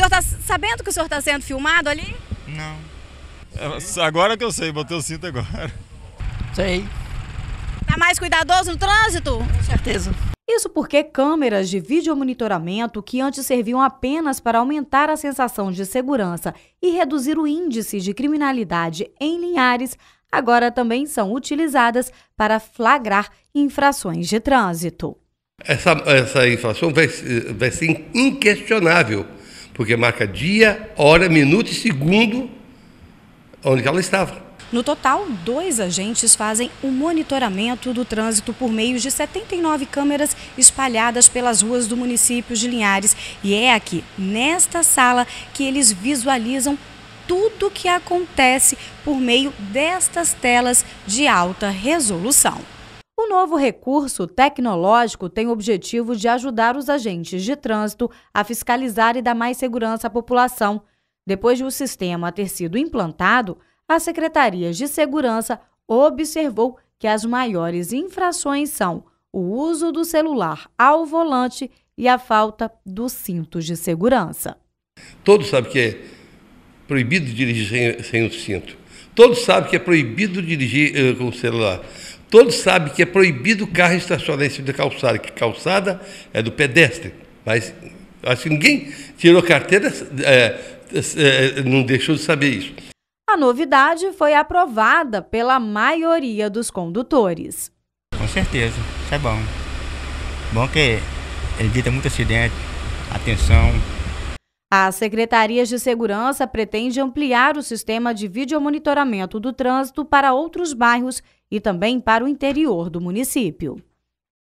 senhor está sabendo que o senhor está sendo filmado ali? Não. É, agora que eu sei, botei o cinto agora. Sei. Está mais cuidadoso no trânsito? Com certeza. Isso porque câmeras de videomonitoramento, que antes serviam apenas para aumentar a sensação de segurança e reduzir o índice de criminalidade em Linhares, agora também são utilizadas para flagrar infrações de trânsito. Essa, essa infração vai, vai ser inquestionável porque marca dia, hora, minuto e segundo onde ela estava. No total, dois agentes fazem o um monitoramento do trânsito por meio de 79 câmeras espalhadas pelas ruas do município de Linhares. E é aqui, nesta sala, que eles visualizam tudo o que acontece por meio destas telas de alta resolução novo recurso tecnológico tem o objetivo de ajudar os agentes de trânsito a fiscalizar e dar mais segurança à população. Depois de o sistema ter sido implantado, a Secretaria de Segurança observou que as maiores infrações são o uso do celular ao volante e a falta dos cintos de segurança. Todos sabem que é proibido dirigir sem, sem o cinto. Todos sabem que é proibido dirigir uh, com o celular. Todos sabem que é proibido o carro estacionar em cima da calçada, que calçada é do pedestre. Mas acho assim, que ninguém tirou carteira, é, é, é, não deixou de saber isso. A novidade foi aprovada pela maioria dos condutores. Com certeza, isso é bom. Bom que evita muito acidente, atenção, as secretarias de segurança pretendem ampliar o sistema de videomonitoramento do trânsito para outros bairros e também para o interior do município.